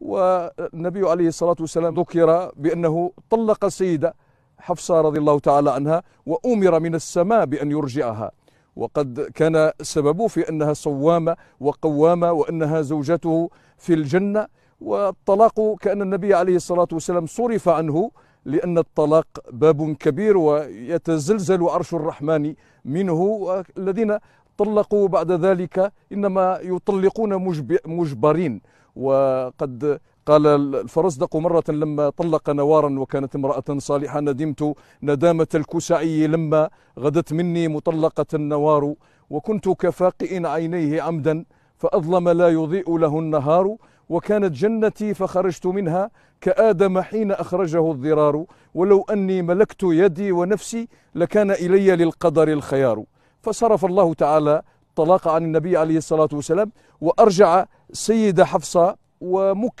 والنبي عليه الصلاة والسلام ذكر بأنه طلق السيدة حفصة رضي الله تعالى عنها وأمر من السماء بأن يرجعها وقد كان سببه في أنها صوامة وقوامة وأنها زوجته في الجنة والطلاق كأن النبي عليه الصلاة والسلام صرف عنه لأن الطلاق باب كبير ويتزلزل عرش الرحمن منه الذين طلقوا بعد ذلك إنما يطلقون مجبرين وقد قال الفرزدق مرة لما طلق نوارا وكانت امرأة صالحة ندمت ندامة الكسعي لما غدت مني مطلقة النوار وكنت كفاقئ عينيه عمدا فأظلم لا يضيء له النهار وكانت جنتي فخرجت منها كآدم حين أخرجه الضرار ولو أني ملكت يدي ونفسي لكان إلي للقدر الخيار فصرف الله تعالى طلاق عن النبي عليه الصلاة والسلام وأرجع سيدة حفصة ومكة